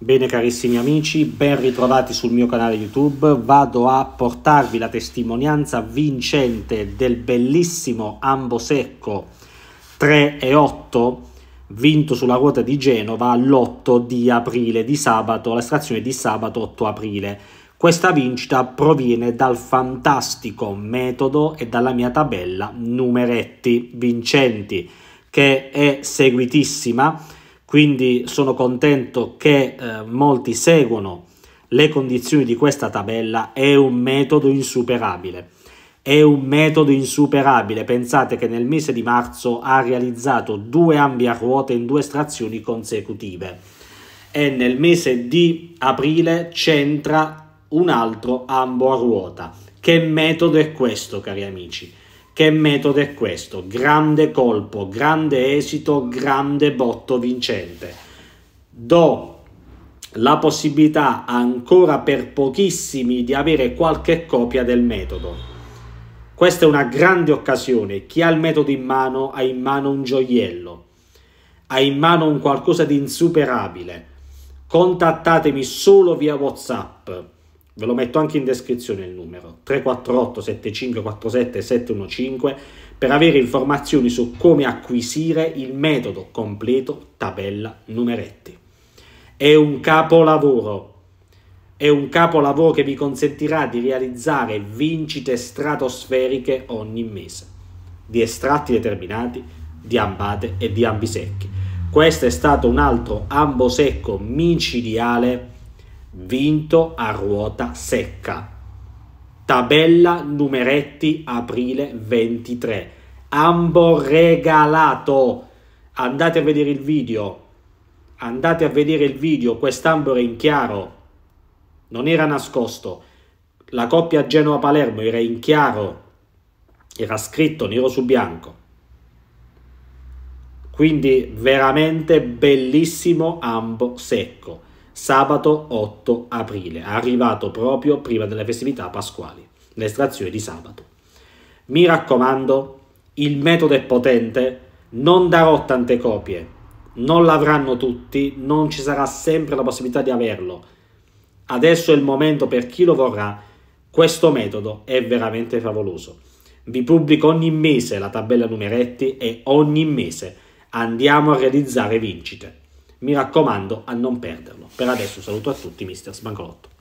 Bene carissimi amici, ben ritrovati sul mio canale YouTube. Vado a portarvi la testimonianza vincente del bellissimo Ambosecco 3 e 8 vinto sulla ruota di Genova l'8 di aprile di sabato, la stazione di sabato 8 aprile. Questa vincita proviene dal fantastico metodo e dalla mia tabella numeretti vincenti che è seguitissima quindi sono contento che eh, molti seguono le condizioni di questa tabella, è un metodo insuperabile. È un metodo insuperabile, pensate che nel mese di marzo ha realizzato due ambi a ruote in due estrazioni consecutive e nel mese di aprile c'entra un altro ambo a ruota. Che metodo è questo, cari amici? Che metodo è questo? Grande colpo, grande esito, grande botto vincente. Do la possibilità ancora per pochissimi di avere qualche copia del metodo. Questa è una grande occasione. Chi ha il metodo in mano ha in mano un gioiello, ha in mano un qualcosa di insuperabile. Contattatemi solo via WhatsApp Ve lo metto anche in descrizione il numero 348 7547 715 per avere informazioni su come acquisire il metodo completo tabella numeretti. È un capolavoro. È un capolavoro che vi consentirà di realizzare vincite stratosferiche ogni mese, di estratti determinati, di ambate e di ambisecchi. Questo è stato un altro ambosecco micidiale vinto a ruota secca. Tabella numeretti aprile 23. Ambo regalato. Andate a vedere il video. Andate a vedere il video. Quest'ambo era in chiaro. Non era nascosto. La coppia genoa palermo era in chiaro. Era scritto nero su bianco. Quindi veramente bellissimo ambo secco sabato 8 aprile, arrivato proprio prima delle festività pasquali, l'estrazione di sabato. Mi raccomando, il metodo è potente, non darò tante copie, non l'avranno tutti, non ci sarà sempre la possibilità di averlo. Adesso è il momento per chi lo vorrà, questo metodo è veramente favoloso. Vi pubblico ogni mese la tabella numeretti e ogni mese andiamo a realizzare vincite. Mi raccomando a non perderlo. Per adesso saluto a tutti, Mr. Sbancolotto.